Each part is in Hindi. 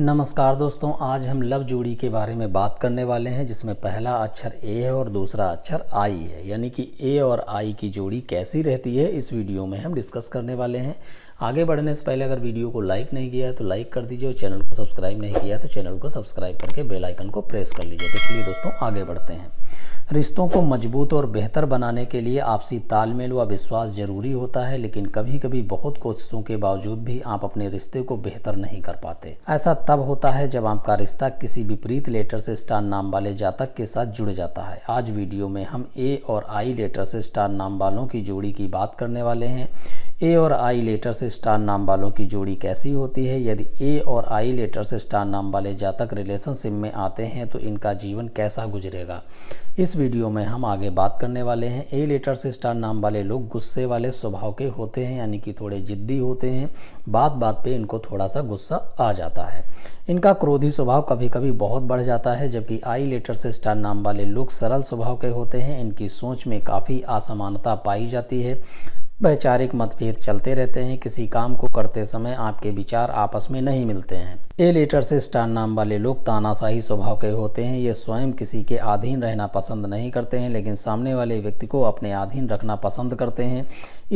नमस्कार दोस्तों आज हम लव जोड़ी के बारे में बात करने वाले हैं जिसमें पहला अक्षर ए है और दूसरा अक्षर आई है यानी कि ए और आई की जोड़ी कैसी रहती है इस वीडियो में हम डिस्कस करने वाले हैं आगे बढ़ने से पहले अगर वीडियो को लाइक नहीं किया है तो लाइक कर दीजिए और चैनल को सब्सक्राइब नहीं किया तो चैनल को सब्सक्राइब करके बेलाइकन को प्रेस कर लीजिए तो चलिए दोस्तों आगे बढ़ते हैं रिश्तों को मजबूत और बेहतर बनाने के लिए आपसी तालमेल व विश्वास जरूरी होता है लेकिन कभी कभी बहुत कोशिशों के बावजूद भी आप अपने रिश्ते को बेहतर नहीं कर पाते ऐसा तब होता है जब आपका रिश्ता किसी विपरीत लेटर से स्टार नाम वाले जातक के साथ जुड़ जाता है आज वीडियो में हम ए और आई लेटर से स्टार नाम वालों की जोड़ी की बात करने वाले हैं ए और आई लेटर से स्टार नाम वालों की जोड़ी कैसी होती है यदि ए और आई लेटर से स्टार नाम वाले जातक रिलेशनशिप में आते हैं तो इनका जीवन कैसा गुजरेगा इस वीडियो में हम आगे बात करने वाले हैं ए लेटर से स्टार नाम वाले लोग गुस्से वाले स्वभाव के होते हैं यानी कि थोड़े ज़िद्दी होते हैं बात बात पे इनको थोड़ा सा गुस्सा आ जाता है इनका क्रोधी स्वभाव कभी कभी बहुत बढ़ जाता है जबकि आई लेटर से स्टार नाम वाले लोग सरल स्वभाव के होते हैं इनकी सोच में काफ़ी असमानता पाई जाती है वैचारिक मतभेद चलते रहते हैं किसी काम को करते समय आपके विचार आपस में नहीं मिलते हैं ए लेटर से स्टार नाम वाले लोग तानाशाही स्वभाव के होते हैं ये स्वयं किसी के अधीन रहना पसंद नहीं करते हैं लेकिन सामने वाले व्यक्ति को अपने अधीन रखना पसंद करते हैं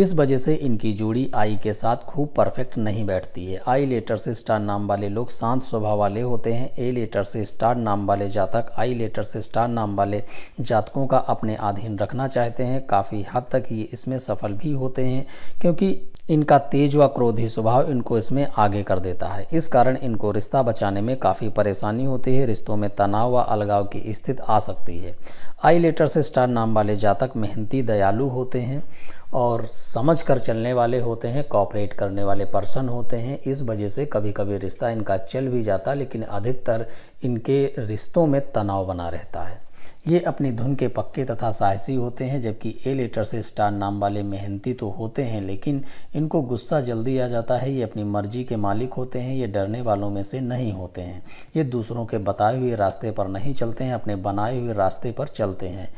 इस वजह से इनकी जोड़ी आई के साथ खूब परफेक्ट नहीं बैठती है आई लेटर से स्टार नाम वाले लोग शांत स्वभाव वाले होते हैं ए लेटर से स्टार नाम वाले जातक आई लेटर से स्टार नाम वाले जातकों का अपने अधीन रखना चाहते हैं काफ़ी हद तक ये इसमें सफल भी होते हैं क्योंकि इनका तेज व क्रोधी स्वभाव इनको इसमें आगे कर देता है इस कारण इनको रिश्ता बचाने में काफ़ी परेशानी होती है रिश्तों में तनाव व अलगाव की स्थिति आ सकती है आई लेटर से स्टार नाम वाले जातक मेहनती दयालु होते हैं और समझ कर चलने वाले होते हैं कॉपरेट करने वाले पर्सन होते हैं इस वजह से कभी कभी रिश्ता इनका चल भी जाता लेकिन अधिकतर इनके रिश्तों में तनाव बना रहता है ये अपनी धुन के पक्के तथा साहसी होते हैं जबकि ए लेटर से स्टार नाम वाले मेहनती तो होते हैं लेकिन इनको गुस्सा जल्दी आ जाता है ये अपनी मर्जी के मालिक होते हैं ये डरने वालों में से नहीं होते हैं ये दूसरों के बताए हुए रास्ते पर नहीं चलते हैं अपने बनाए हुए रास्ते पर चलते हैं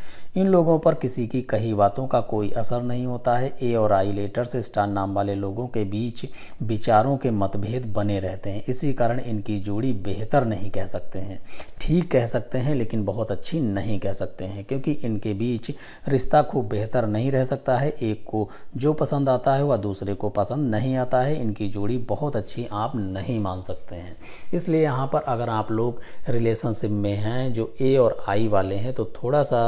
इन लोगों पर किसी की कही बातों का कोई असर नहीं होता है ए और आई लेटर से स्टार नाम वाले लोगों के बीच विचारों के मतभेद बने रहते हैं इसी कारण इनकी जोड़ी बेहतर नहीं कह सकते हैं ठीक कह सकते हैं लेकिन बहुत अच्छी नहीं नहीं कह सकते हैं क्योंकि इनके बीच रिश्ता खूब बेहतर नहीं रह सकता है एक को जो पसंद आता है वह दूसरे को पसंद नहीं आता है इनकी जोड़ी बहुत अच्छी आप नहीं मान सकते हैं इसलिए यहाँ पर अगर आप लोग रिलेशनशिप में हैं जो ए और आई वाले हैं तो थोड़ा सा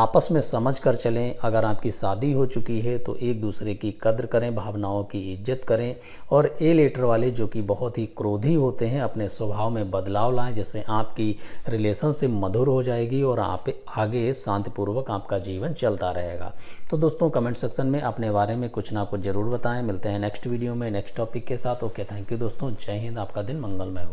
आपस में समझ कर चलें अगर आपकी शादी हो चुकी है तो एक दूसरे की कद्र करें भावनाओं की इज्जत करें और ए लेटर वाले जो कि बहुत ही क्रोधी होते हैं अपने स्वभाव में बदलाव लाएं जिससे आपकी रिलेशनशिप मधुर हो जाएगी और आप आप आगे शांतिपूर्वक आपका जीवन चलता रहेगा तो दोस्तों कमेंट सेक्शन में अपने बारे में कुछ ना कुछ ज़रूर बताएं मिलते हैं नेक्स्ट वीडियो में नेक्स्ट टॉपिक के साथ ओके थैंक यू दोस्तों जय हिंद आपका दिन मंगलमय हो